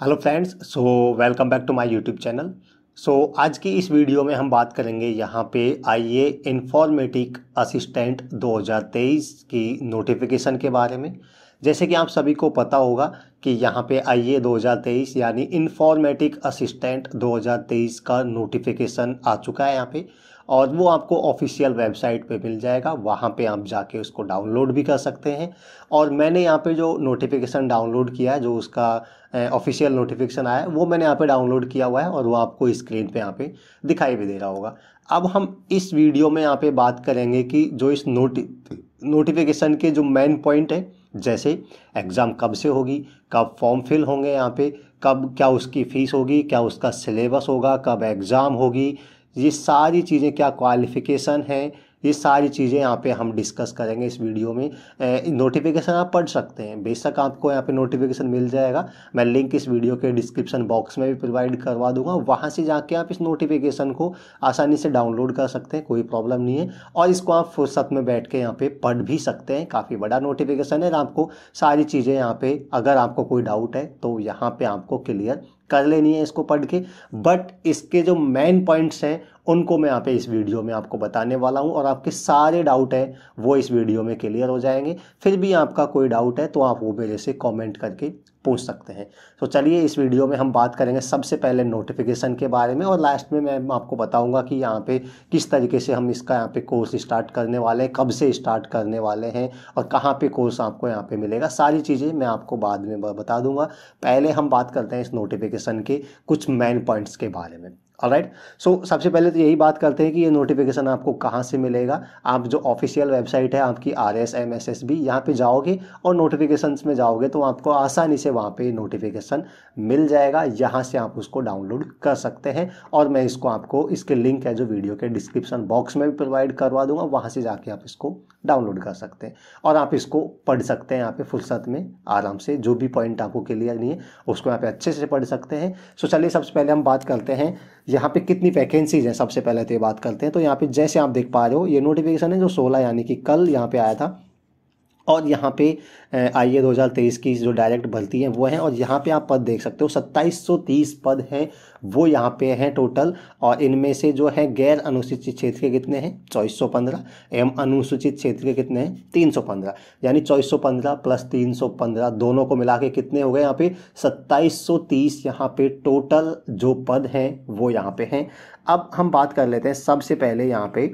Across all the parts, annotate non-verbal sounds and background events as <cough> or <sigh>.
Hello friends so welcome back to my YouTube channel so आज की इस video में हम बात करेंगे यहाँ पे ए इन्फॉर्मेटिक असिस्टेंट 2023 की नोटिफिकेशन के बारे में जैसे कि आप सभी को पता होगा कि यहाँ पे आइए 2023 यानी इन्फॉर्मेटिक असिस्टेंट 2023 का नोटिफिकेशन आ चुका है यहाँ पे और वो आपको ऑफिशियल वेबसाइट पे मिल जाएगा वहाँ पे आप जाके उसको डाउनलोड भी कर सकते हैं और मैंने यहाँ पे जो नोटिफिकेशन डाउनलोड किया है जो उसका ऑफिशियल नोटिफिकेशन आया है वो मैंने यहाँ पे डाउनलोड किया हुआ है और वो आपको स्क्रीन पे यहाँ पे दिखाई भी दे रहा होगा अब हम इस वीडियो में यहाँ पे बात करेंगे कि जो इस नोटि नोटिफिकेशन के जो मेन पॉइंट है जैसे एग्ज़ाम कब से होगी कब फॉर्म फिल होंगे यहाँ पे कब क्या उसकी फ़ीस होगी क्या उसका सिलेबस होगा कब एग्ज़ाम होगी ये सारी चीज़ें क्या क्वालिफिकेशन है ये सारी चीज़ें यहाँ पे हम डिस्कस करेंगे इस वीडियो में नोटिफिकेशन आप पढ़ सकते हैं बेशक आपको यहाँ पे नोटिफिकेशन मिल जाएगा मैं लिंक इस वीडियो के डिस्क्रिप्शन बॉक्स में भी प्रोवाइड करवा दूंगा वहाँ से जाके आप इस नोटिफिकेशन को आसानी से डाउनलोड कर सकते हैं कोई प्रॉब्लम नहीं है और इसको आप फुर्सत में बैठ के यहाँ पर पढ़ भी सकते हैं काफ़ी बड़ा नोटिफिकेशन है आपको सारी चीज़ें यहाँ पर अगर आपको कोई डाउट है तो यहाँ पर आपको क्लियर कर लेनी है इसको पढ़ के बट इसके जो मेन पॉइंट्स हैं उनको मैं यहाँ पे इस वीडियो में आपको बताने वाला हूँ और आपके सारे डाउट हैं वो इस वीडियो में क्लियर हो जाएंगे फिर भी आपका कोई डाउट है तो आप वो मेरे से कमेंट करके पूछ सकते हैं तो चलिए इस वीडियो में हम बात करेंगे सबसे पहले नोटिफिकेशन के बारे में और लास्ट में मैं आपको बताऊँगा कि यहाँ पर किस तरीके से हम इसका यहाँ पर कोर्स स्टार्ट करने वाले हैं कब से स्टार्ट करने वाले हैं और कहाँ पर कोर्स आपको यहाँ पर मिलेगा सारी चीज़ें मैं आपको बाद में बता दूंगा पहले हम बात करते हैं इस नोटिफिकेशन नोटिफिकेशन के कुछ मेन पॉइंट्स के बारे में राइट सो right? so, सबसे पहले तो यही बात करते हैं कि ये नोटिफिकेशन आपको कहाँ से मिलेगा आप जो ऑफिशियल वेबसाइट है आपकी R S M S S B यहाँ पर जाओगे और नोटिफिकेशन में जाओगे तो आपको आसानी से वहाँ पर नोटिफिकेशन मिल जाएगा यहाँ से आप उसको डाउनलोड कर सकते हैं और मैं इसको आपको इसके लिंक है जो वीडियो के डिस्क्रिप्शन बॉक्स में भी प्रोवाइड करवा दूंगा वहाँ से जाके आप इसको डाउनलोड कर सकते हैं और आप इसको पढ़ सकते हैं यहाँ पे फुर्सत में आराम से जो भी पॉइंट आपको क्लियर नहीं है उसको यहाँ पे अच्छे से पढ़ सकते हैं सो चलिए सबसे पहले हम बात करते हैं यहाँ पे कितनी वैकेंसीज हैं सबसे पहले तो ये बात करते हैं तो यहाँ पे जैसे आप देख पा रहे हो ये नोटिफिकेशन है जो सोलह यानी कि कल यहाँ पे आया था और यहाँ पे आई ए दो की जो डायरेक्ट भर्ती है वो है और यहाँ पे आप पद देख सकते हो 2730 पद हैं वो यहाँ पे हैं टोटल और इनमें से जो है गैर अनुसूचित क्षेत्र के कितने हैं चौबीस सौ पंद्रह एवं अनुसूचित क्षेत्र के कितने हैं तीन सौ पंद्रह यानी चौबीस सौ पंद्रह प्लस तीन सौ पंद्रह दोनों को मिला के कितने हो गए यहाँ पे सत्ताईस सौ तीस यहाँ पे टोटल जो पद हैं वो यहाँ पे हैं अब हम बात कर लेते हैं सबसे पहले यहाँ पे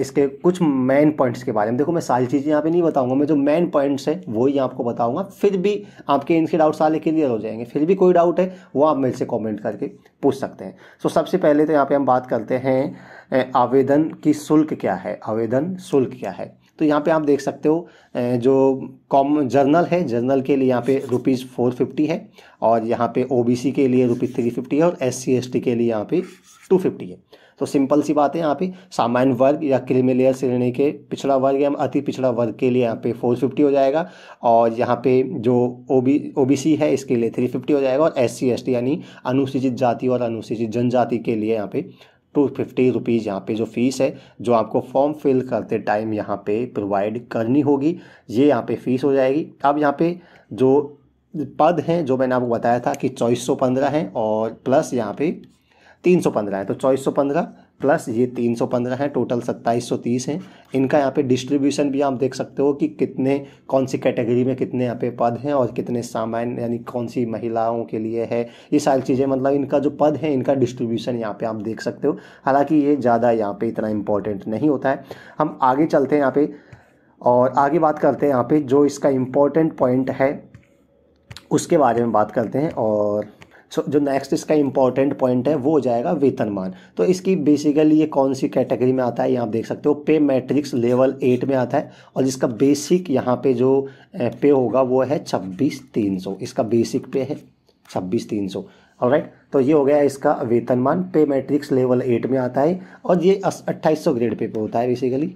इसके कुछ मेन पॉइंट्स के बारे में देखो मैं सारी चीज़ें यहाँ पे नहीं बताऊंगा मैं जो मेन पॉइंट्स है वो ही आपको बताऊंगा फिर भी आपके इनके डाउट सारे क्लियर हो जाएंगे फिर भी कोई डाउट है वो आप मेरे से कमेंट करके पूछ सकते हैं सो so, सबसे पहले तो यहाँ पे हम बात करते हैं आवेदन की शुल्क क्या है आवेदन शुल्क क्या है तो यहाँ पे आप देख सकते हो जो कॉम जर्नल है जर्नल के लिए यहाँ पे रुपीज़ फोर फिफ्टी है और यहाँ पे ओबीसी के लिए रुपीज़ थ्री फिफ्टी है और एस सी एस टी के लिए यहाँ पे टू फिफ्टी है तो सिंपल सी बात है यहाँ पे सामान्य वर्ग या क्रिमिलियर श्रेणी के पिछड़ा वर्ग या अति पिछड़ा वर्ग के लिए यहाँ पे 450 हो जाएगा और यहाँ पे जो O B O B C है इसके लिए 350 हो जाएगा और एस सी एस टी यानी अनुसूचित जाति और अनुसूचित जनजाति के लिए यहाँ पे टू फिफ्टी रुपीज़ यहाँ पे जो फ़ीस है जो आपको फॉर्म फिल करते टाइम यहाँ पे प्रोवाइड करनी होगी ये यहाँ पे फ़ीस हो जाएगी अब यहाँ पे जो पद हैं जो मैंने आपको बताया था कि चौबीस सौ तो पंद्रह हैं और प्लस यहाँ पे तीन सौ पंद्रह है तो चौबीस सौ पंद्रह प्लस ये तीन सौ पंद्रह है टोटल सत्ताईस सौ तीस हैं इनका यहाँ पे डिस्ट्रीब्यूशन भी आप देख सकते हो कि कितने कौन सी कैटेगरी में कितने यहाँ पे पद हैं और कितने सामान्य यानी कौन सी महिलाओं के लिए है ये सारी चीज़ें मतलब इनका जो पद है इनका डिस्ट्रीब्यूशन यहाँ पे आप देख सकते हो हालांकि ये ज़्यादा यहाँ पर इतना इम्पोर्टेंट नहीं होता है हम आगे चलते हैं यहाँ पर और आगे बात करते हैं यहाँ पर जो इसका इम्पोर्टेंट पॉइंट है उसके बारे में बात करते हैं और जो नेक्स्ट इसका इंपॉर्टेंट पॉइंट है वो हो जाएगा वेतनमान तो इसकी बेसिकली ये कौन सी कैटेगरी में आता है ये आप देख सकते हो पे मैट्रिक्स लेवल एट में आता है और जिसका बेसिक यहाँ पे जो पे होगा वो है छब्बीस तीन सौ इसका बेसिक पे है छब्बीस तीन सौ राइट तो ये हो गया इसका वेतनमान पे मैट्रिक्स लेवल एट में आता है और ये अट्ठाईस सौ ग्रेड पे पे होता है बेसिकली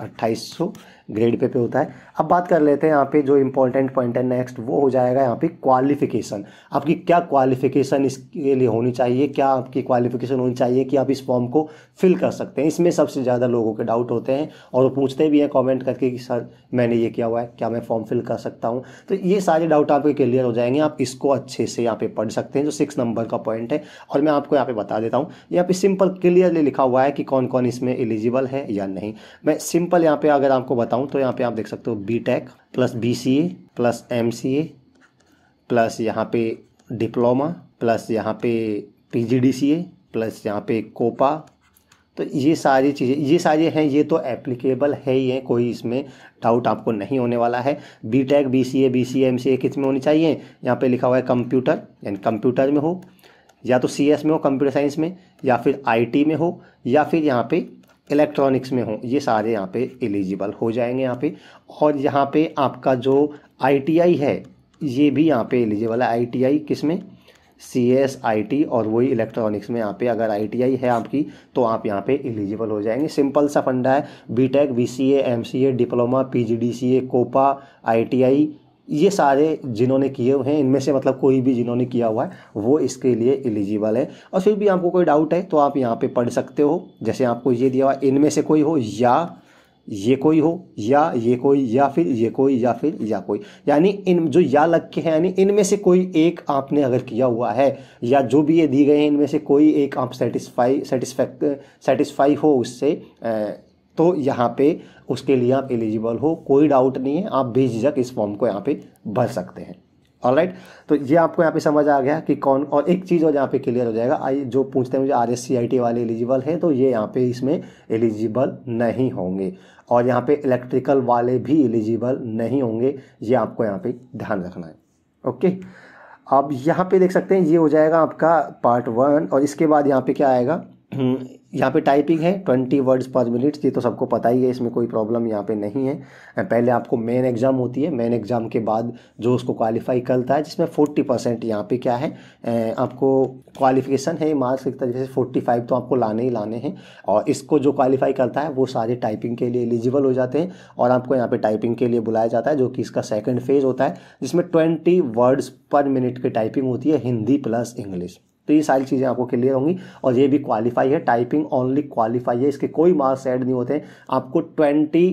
अट्ठाईस सौ ग्रेड पे पे होता है अब बात कर लेते हैं यहाँ पे जो इंपॉर्टेंट पॉइंट है नेक्स्ट वो हो जाएगा यहाँ पे क्वालिफिकेशन आपकी क्या क्वालिफिकेशन इसके लिए होनी चाहिए क्या आपकी क्वालिफिकेशन होनी चाहिए कि आप इस फॉर्म को फिल कर सकते हैं इसमें सबसे ज़्यादा लोगों के डाउट होते हैं और वो पूछते भी हैं कॉमेंट करके कि सर मैंने ये किया हुआ है क्या मैं फॉर्म फिल कर सकता हूँ तो ये सारे डाउट आपके क्लियर हो जाएंगे आप इसको अच्छे से यहाँ पे पढ़ सकते हैं जो सिक्स नंबर का पॉइंट है और मैं आपको यहाँ पे बता देता हूँ यहाँ पे सिंपल क्लियरली लिखा हुआ है कि कौन कौन इसमें एलिजिबल है या नहीं मैं सिंपल यहाँ पे अगर आपको बताऊँ करता हूँ तो यहाँ पे आप देख सकते हो B Tech plus B C A plus M C A plus यहाँ पे डिप्लोमा प्लस यहाँ पे P G D C A plus यहाँ पे कोपा तो ये सारी चीज़ें ये सारे हैं ये तो एप्लीकेबल है ही है कोई इसमें डाउट आपको नहीं होने वाला है B Tech B C A B C M C A किस में होनी चाहिए यहाँ पे लिखा हुआ है कंप्यूटर यानी कंप्यूटर में हो या तो सी एस में हो कंप्यूटर साइंस में या फिर आई टी में हो या फिर यहाँ पे इलेक्ट्रॉनिक्स में हों ये सारे यहाँ पे एलिजिबल हो जाएंगे यहाँ पे और यहाँ पे आपका जो आईटीआई है ये भी यहाँ पे एलिजिबल है आईटीआई किस में सी एस आई टी और वही इलेक्ट्रॉनिक्स में यहाँ पे अगर आई टी आई है आपकी तो आप यहाँ पे एलिजिबल हो जाएंगे सिंपल सा फंडा है B Tech B C M C A diploma P G D C A COPA I T I ये सारे जिन्होंने किए हुए हैं इनमें से मतलब कोई भी जिन्होंने किया हुआ है वो इसके लिए एलिजिबल है और फिर भी आपको कोई डाउट है तो आप यहाँ पे पढ़ सकते हो जैसे आपको ये दिया हुआ इनमें से कोई हो या ये कोई हो या ये कोई या फिर ये कोई या फिर या कोई यानी इन जो या लग के हैं यानी इनमें से कोई एक आपने अगर किया हुआ है या जो भी ये दिए गए हैं इनमें से कोई एक आप सेटिस्फाई सेटिस्फैक्ट सेटिस्फाई हो उससे तो यहाँ पे उसके लिए आप एलिजिबल हो कोई डाउट नहीं है आप बेझिझक इस फॉर्म को यहाँ पे भर सकते हैं ऑल right? तो ये आपको यहाँ पे समझ आ गया कि कौन और एक चीज़ और यहाँ पे क्लियर हो जाएगा आई जो पूछते हैं मुझे आर एस वाले एलिजिबल हैं तो ये यहाँ पे इसमें एलिजिबल नहीं होंगे और यहाँ पे इलेक्ट्रिकल वाले भी एलिजिबल नहीं होंगे ये आपको यहाँ पे ध्यान रखना है ओके अब यहाँ पे देख सकते हैं ये हो जाएगा आपका पार्ट वन और इसके बाद यहाँ पे क्या आएगा <clears throat> यहाँ पे टाइपिंग है ट्वेंटी वर्ड्स पर मिनट्स ये तो सबको पता ही है इसमें कोई प्रॉब्लम यहाँ पे नहीं है पहले आपको मेन एग्ज़ाम होती है मेन एग्ज़ाम के बाद जो उसको क्वालिफाई करता है जिसमें फोर्टी परसेंट यहाँ पर क्या है आपको क्वालिफिकेशन है मार्क्स एक तरीके से फोर्टी फाइव तो आपको लाने ही लाने हैं और इसको जो क्वालिफाई करता है वो सारे टाइपिंग के लिए एलिजिबल हो जाते हैं और आपको यहाँ पर टाइपिंग के लिए बुलाया जाता है जो कि इसका सेकेंड फेज होता है जिसमें ट्वेंटी वर्ड्स पर मिनट की टाइपिंग होती है हिंदी प्लस इंग्लिश तो ये सारी चीज़ें आपको क्लियर होंगी और ये भी क्वालिफाई है टाइपिंग ओनली क्वालिफाई है इसके कोई मार्क्स ऐड नहीं होते हैं आपको ट्वेंटी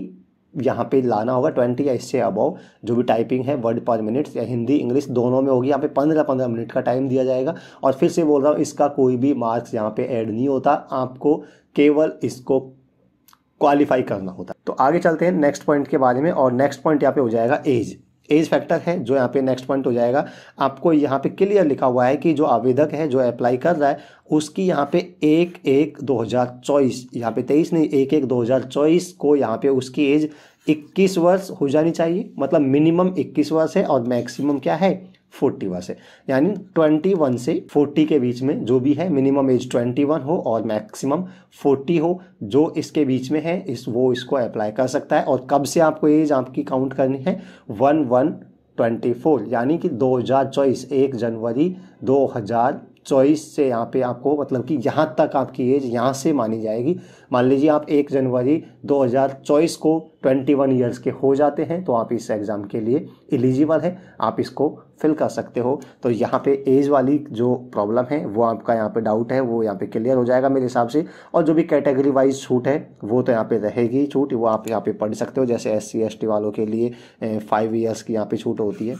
यहाँ पे लाना होगा ट्वेंटी या इससे अबव जो भी टाइपिंग है वर्ड पर मिनट या हिंदी इंग्लिश दोनों में होगी यहाँ पे पंद्रह पंद्रह मिनट का टाइम दिया जाएगा और फिर से बोल रहा हूँ इसका कोई भी मार्क्स यहाँ पे ऐड नहीं होता आपको केवल इसको क्वालिफाई करना होता तो आगे चलते हैं नेक्स्ट पॉइंट के बारे में और नेक्स्ट पॉइंट यहाँ पे हो जाएगा एज एज फैक्टर है जो यहाँ पे नेक्स्ट पॉइंट हो जाएगा आपको यहाँ पे क्लियर लिखा हुआ है कि जो आवेदक है जो अप्लाई कर रहा है उसकी यहाँ पे एक एक दो हज़ार चौबीस यहाँ पे तेईस नहीं एक एक दो हज़ार चौबीस को यहाँ पे उसकी एज इक्कीस वर्ष हो जानी चाहिए मतलब मिनिमम इक्कीस वर्ष है और मैक्सिमम क्या है फोर्टी वन से यानी ट्वेंटी वन से फोर्टी के बीच में जो भी है मिनिमम एज ट्वेंटी वन हो और मैक्सिमम फोर्टी हो जो इसके बीच में है इस वो इसको अप्लाई कर सकता है और कब से आपको एज आपकी काउंट करनी है वन वन ट्वेंटी फोर यानी कि दो हज़ार चौबीस एक जनवरी दो हज़ार चॉइस से यहाँ पे आपको मतलब कि यहाँ तक आपकी एज यहाँ से मानी जाएगी मान लीजिए आप एक जनवरी दो हज़ार चौबीस को ट्वेंटी वन ईयर्स के हो जाते हैं तो आप इस एग्ज़ाम के लिए एलिजिबल है आप इसको फिल कर सकते हो तो यहाँ पे एज वाली जो प्रॉब्लम है वो आपका यहाँ पे डाउट है वो यहाँ पे क्लियर हो जाएगा मेरे हिसाब से और जो भी कैटेगरी वाइज छूट है वो तो यहाँ पे रहेगी छूट वो आप यहाँ पे पढ़ सकते हो जैसे एस सी वालों के लिए फाइव ईयर्स की यहाँ पे छूट होती है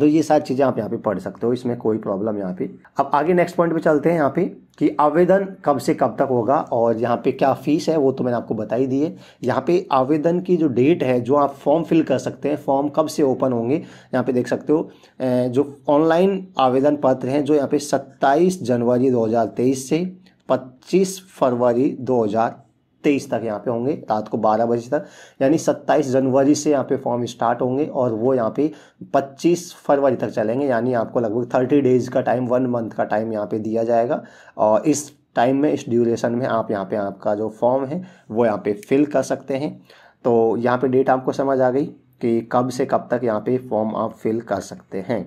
तो ये सारी चीज़ें आप यहाँ पे पढ़ सकते हो इसमें कोई प्रॉब्लम यहाँ पे अब आगे नेक्स्ट पॉइंट पे चलते हैं यहाँ पे कि आवेदन कब से कब तक होगा और यहाँ पे क्या फीस है वो तो मैंने आपको बता ही दी है यहाँ पे आवेदन की जो डेट है जो आप फॉर्म फिल कर सकते हैं फॉर्म कब से ओपन होंगे यहाँ पे देख सकते हो जो ऑनलाइन आवेदन पत्र हैं जो यहाँ पे सत्ताईस जनवरी दो से पच्चीस फरवरी दो हज़ार तेईस तक यहाँ पे होंगे रात को बारह बजे तक यानी सत्ताईस जनवरी से यहाँ पे फॉर्म स्टार्ट होंगे और वो यहाँ पे पच्चीस फरवरी तक चलेंगे यानी आपको लगभग थर्टी डेज का टाइम वन मंथ का टाइम यहाँ पे दिया जाएगा और इस टाइम में इस ड्यूरेशन में आप यहाँ पे आपका जो फॉर्म है वो यहाँ पे फिल कर सकते हैं तो यहाँ पे डेट आपको समझ आ गई कि कब से कब तक यहाँ पे फॉर्म आप फिल कर सकते हैं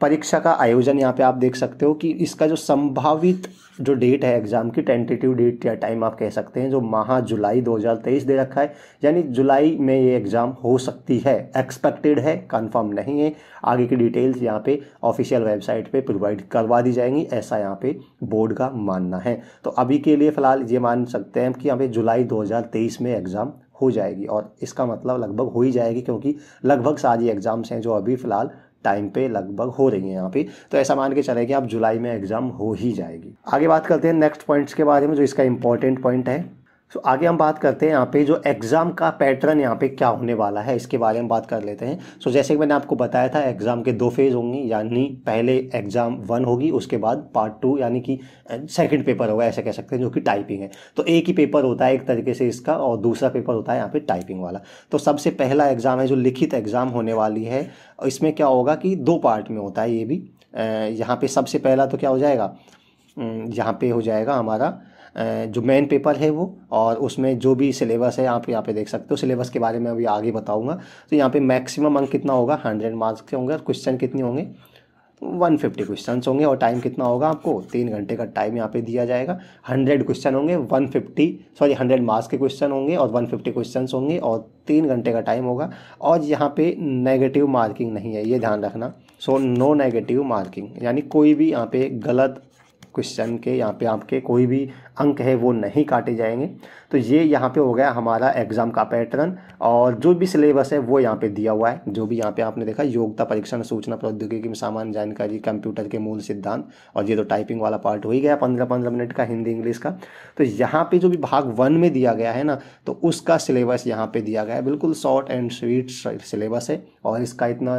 परीक्षा का आयोजन यहाँ पे आप देख सकते हो कि इसका जो संभावित जो डेट है एग्ज़ाम की टेंटेटिव डेट या टाइम आप कह सकते हैं जो माह जुलाई 2023 दे रखा है यानी जुलाई में ये एग्ज़ाम हो सकती है एक्सपेक्टेड है कंफर्म नहीं है आगे की डिटेल्स यहाँ पे ऑफिशियल वेबसाइट पे प्रोवाइड करवा दी जाएंगी ऐसा यहाँ पे बोर्ड का मानना है तो अभी के लिए फ़िलहाल ये मान सकते हैं कि यहाँ पे जुलाई दो में एग्ज़ाम हो जाएगी और इसका मतलब लगभग हो ही जाएगी क्योंकि लगभग सारी एग्ज़ाम्स हैं जो अभी फ़िलहाल टाइम पे लगभग हो रही है यहाँ पे तो ऐसा मान के चले कि आप जुलाई में एग्ज़ाम हो ही जाएगी आगे बात करते हैं नेक्स्ट पॉइंट्स के बारे में जो इसका इंपॉर्टेंट पॉइंट है सो so, आगे हम बात करते हैं यहाँ पे जो एग्ज़ाम का पैटर्न यहाँ पे क्या होने वाला है इसके बारे में बात कर लेते हैं सो so, जैसे कि मैंने आपको बताया था एग्ज़ाम के दो फेज़ होंगे यानी पहले एग्ज़ाम वन होगी उसके बाद पार्ट टू यानी कि सेकंड पेपर होगा ऐसा कह सकते हैं जो कि टाइपिंग है तो एक ही पेपर होता है एक तरीके से इसका और दूसरा पेपर होता है यहाँ पर टाइपिंग वाला तो सबसे पहला एग्ज़ाम है जो लिखित एग्ज़ाम होने वाली है इसमें क्या होगा कि दो पार्ट में होता है ये भी यहाँ पर सबसे पहला तो क्या हो जाएगा यहाँ पर हो जाएगा हमारा जो मेन पेपर है वो और उसमें जो भी सिलेबस है आप यहाँ पे देख सकते हो सिलेबस के बारे में अभी आगे बताऊँगा तो यहाँ पे मैक्सिमम अंक कितना होगा हंड्रेड मार्क्स के होंगे और क्वेश्चन कितने होंगे वन फिफ्टी क्वेश्चन होंगे और टाइम कितना होगा आपको तीन घंटे का टाइम यहाँ पे दिया जाएगा हंड्रेड क्वेश्चन होंगे one fifty sorry hundred marks के क्वेश्चन होंगे और वन फिफ्टी क्वेश्चन होंगे और तीन घंटे का टाइम होगा और यहाँ पे नेगेटिव मार्किंग नहीं है ये ध्यान रखना सो नो नेगेटिव मार्किंग यानी कोई भी यहाँ पे गलत क्वेश्चन के यहाँ पे आपके कोई भी अंक है वो नहीं काटे जाएंगे तो ये यहाँ पे हो गया हमारा एग्ज़ाम का पैटर्न और जो भी सिलेबस है वो यहाँ पे दिया हुआ है जो भी यहाँ पे आपने देखा योग्यता परीक्षण सूचना प्रौद्योगिकी में सामान्य जानकारी कंप्यूटर के मूल सिद्धांत और ये तो टाइपिंग वाला पार्ट हो ही गया पंद्रह पंद्रह मिनट का हिंदी इंग्लिश का तो यहाँ पर जो भी भाग वन में दिया गया है ना तो उसका सिलेबस यहाँ पर दिया गया है बिल्कुल शॉर्ट एंड स्वीट सिलेबस है और इसका इतना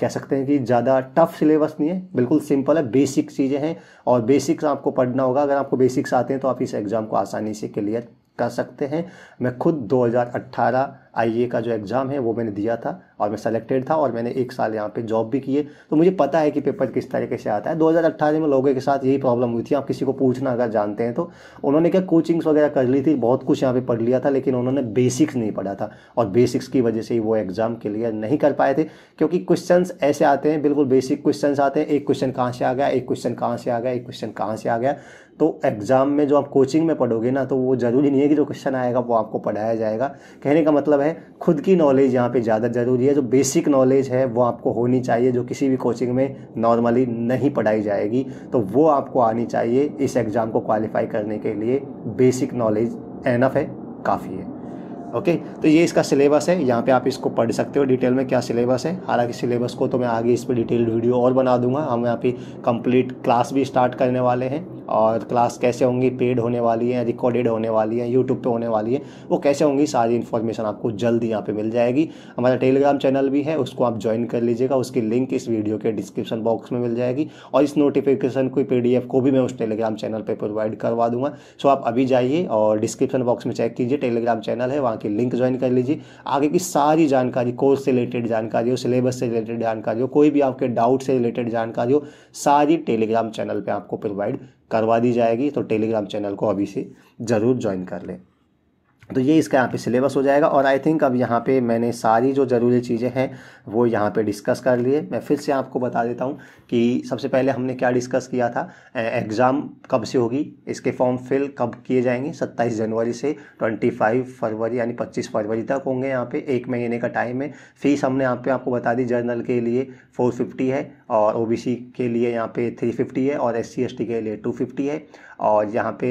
कह सकते हैं कि ज़्यादा टफ सिलेबस नहीं है बिल्कुल सिंपल है बेसिक चीज़ें हैं और बेसिक्स आपको पढ़ना होगा अगर आपको बेसिक्स आते हैं तो आप इस एग्ज़ाम को आसानी से क्लियर कर सकते हैं मैं खुद 2018 आई का जो एग्ज़ाम है वो मैंने दिया था और मैं सेलेक्टेड था और मैंने एक साल यहाँ पे जॉब भी किए तो मुझे पता है कि पेपर किस तरीके से आता है 2018 में लोगों के साथ यही प्रॉब्लम हुई थी आप किसी को पूछना अगर जानते हैं तो उन्होंने क्या कोचिंग्स वगैरह कर ली थी बहुत कुछ यहाँ पर पढ़ लिया था लेकिन उन्होंने बेसिक्स नहीं पढ़ा था और बेसिक्स की वजह से ही वो एग्ज़ाम क्लियर नहीं कर पाए थे क्योंकि क्वेश्चन ऐसे आते हैं बिल्कुल बेसिक क्वेश्चन आते हैं एक क्वेश्चन कहाँ से आ गया एक क्वेश्चन कहाँ से आ गया एक क्वेश्चन कहाँ से आ गया तो एग्ज़ाम में जो आप कोचिंग में पढ़ोगे ना तो वो ज़रूरी नहीं है कि जो क्वेश्चन आएगा वो आपको पढ़ाया जाएगा कहने का मतलब मतलब है खुद की नॉलेज यहाँ पे ज़्यादा ज़रूरी है जो बेसिक नॉलेज है वो आपको होनी चाहिए जो किसी भी कोचिंग में नॉर्मली नहीं पढ़ाई जाएगी तो वो आपको आनी चाहिए इस एग्ज़ाम को क्वालिफाई करने के लिए बेसिक नॉलेज एनफ है काफ़ी है ओके okay, तो ये इसका सिलेबस है यहाँ पे आप इसको पढ़ सकते हो डिटेल में क्या सिलेबस है हालांकि सिलेबस को तो मैं आगे इस पर डिटेल्ड वीडियो और बना दूंगा हम यहाँ पे कंप्लीट क्लास भी स्टार्ट करने वाले हैं और क्लास कैसे होंगी पेड होने वाली है रिकॉर्डेड होने वाली है यूट्यूब पे होने वाली है वो कैसे होंगी सारी इन्फॉर्मेशन आपको जल्द यहाँ पे मिल जाएगी हमारा टेलीग्राम चैनल भी है उसको आप ज्वाइन कर लीजिएगा उसकी लिंक इस वीडियो के डिस्क्रिप्शन बॉक्स में मिल जाएगी और इस नोटिफिकेशन की पी को भी मैं उस टेलीग्राम चैनल पर प्रोवाइड करवा दूंगा सो आप अभी जाइए और डिस्क्रिप्शन बॉक्स में चेक कीजिए टेलीग्राम चैनल है वहाँ की लिंक ज्वाइन कर लीजिए आगे की सारी जानकारी कोर्स से रिलेटेड जानकारी हो सिलेबस से रिलेटेड जानकारी हो कोई भी आपके डाउट से रिलेटेड जानकारी हो सारी टेलीग्राम चैनल पर आपको प्रोवाइड करवा दी जाएगी तो टेलीग्राम चैनल को अभी से ज़रूर ज्वाइन कर लें तो ये इसका यहाँ पे सिलेबस हो जाएगा और आई थिंक अब यहाँ पे मैंने सारी जो ज़रूरी चीज़ें हैं वो यहाँ पे डिस्कस कर लिए मैं फिर से आपको बता देता हूँ कि सबसे पहले हमने क्या डिस्कस किया था एग्ज़ाम कब से होगी इसके फॉर्म फिल कब किए जाएंगे 27 जनवरी से 25 फरवरी यानी 25 फरवरी तक होंगे यहाँ पर एक महीने का टाइम है फ़ीस हमने यहाँ पर आपको बता दी जर्नल के लिए फोर है और ओ के लिए यहाँ पे 350 है और एस सी के लिए 250 है और यहाँ पे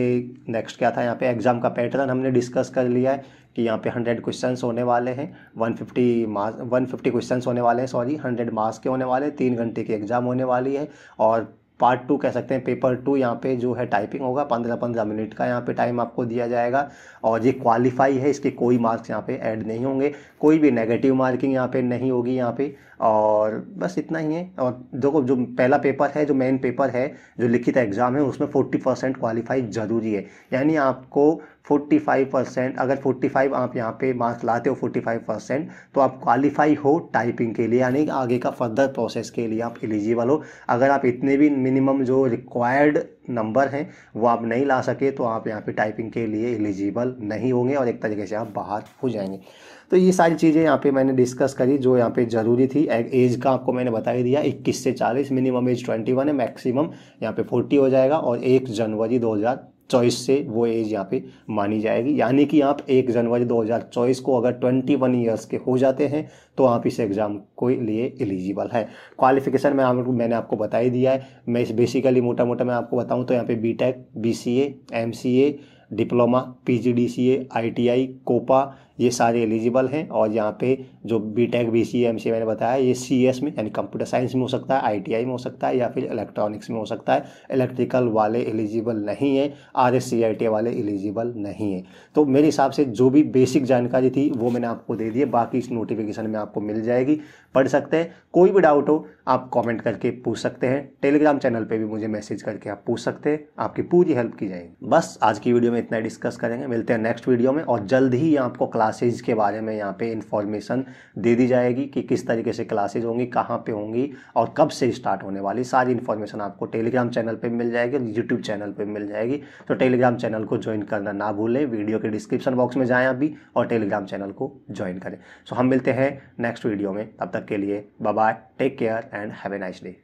नेक्स्ट क्या था यहाँ पे एग्ज़ाम का पैटर्न हमने डिस्कस कर लिया है कि यहाँ पे 100 क्वेश्चंस होने वाले हैं 150 मार्क्स 150 क्वेश्चंस होने वाले हैं सॉरी 100 मार्क्स के होने वाले तीन घंटे की एग्ज़ाम होने वाली है और पार्ट टू कह सकते हैं पेपर टू यहाँ पे जो है टाइपिंग होगा पंद्रह पंद्रह मिनट का यहाँ पे टाइम आपको दिया जाएगा और ये क्वालिफाई है इसके कोई मार्क्स यहाँ पे ऐड नहीं होंगे कोई भी नेगेटिव मार्किंग यहाँ पे नहीं होगी यहाँ पे और बस इतना ही है और देखो जो पहला पेपर है जो मेन पेपर है जो लिखित एग्ज़ाम है उसमें फोर्टी परसेंट क्वालिफाई ज़रूरी है यानी आपको 45 परसेंट अगर 45 आप यहाँ पे मार्क्स लाते हो 45 परसेंट तो आप क्वालिफाई हो टाइपिंग के लिए यानी आगे का फर्दर प्रोसेस के लिए आप एलिजिबल हो अगर आप इतने भी मिनिमम जो रिक्वायर्ड नंबर हैं वो आप नहीं ला सके तो आप यहाँ पे टाइपिंग के लिए एलिजिबल नहीं होंगे और एक तरीके से आप बाहर हो जाएंगे तो ये सारी चीज़ें यहाँ पे मैंने डिस्कस करी जो यहाँ पे ज़रूरी थी एज का आपको मैंने बता ही दिया 21 से 40 मिनिमम एज 21 है मैक्सिमम यहाँ पे 40 हो जाएगा और 1 जनवरी चॉइस से वो एज यहाँ पे मानी जाएगी यानी कि आप एक जनवरी 2024 को अगर 21 इयर्स के हो जाते हैं तो आप इस एग्ज़ाम के लिए एलिजिबल है क्वालिफिकेशन में आपको मैंने आपको बता ही दिया है मैं इस बेसिकली मोटा मोटा मैं आपको बताऊँ तो यहाँ पे B Tech B C M C A diploma P G D C A I T I COPA ये सारे एलिजिबल हैं और यहाँ पे जो B Tech B C M C मैंने बताया ये सी एस में यानी कंप्यूटर साइंस में हो सकता है आई टी आई में हो सकता है या फिर इलेक्ट्रॉनिक्स में हो सकता है इलेक्ट्रिकल वाले एलिजिबल नहीं है R S C I T वाले एलिजिबल नहीं है तो मेरे हिसाब से जो भी बेसिक जानकारी थी वो मैंने आपको दे दी है बाकी इस नोटिफिकेशन में आपको मिल जाएगी पढ़ सकते हैं कोई भी डाउट हो आप कॉमेंट करके पूछ सकते हैं टेलीग्राम चैनल पर भी मुझे मैसेज करके आप पूछ सकते हैं आपकी पूरी हेल्प की जाएगी बस आज की वीडियो में इतना डिस्कस करेंगे मिलते हैं नेक्स्ट वीडियो में और जल्द ही आपको क्लास क्लासेज के बारे में यहाँ पे इन्फॉर्मेशन दे दी जाएगी कि किस तरीके से क्लासेज होंगी कहाँ पे होंगी और कब से स्टार्ट होने वाली सारी इन्फॉर्मेशन आपको टेलीग्राम चैनल पे मिल जाएगी यूट्यूब चैनल पे मिल जाएगी तो टेलीग्राम चैनल को ज्वाइन करना ना भूलें वीडियो के डिस्क्रिप्शन बॉक्स में जाएँ अभी और टेलीग्राम चैनल को ज्वाइन करें सो हम मिलते हैं नेक्स्ट वीडियो में तब तक के लिए bye take care and have a nice day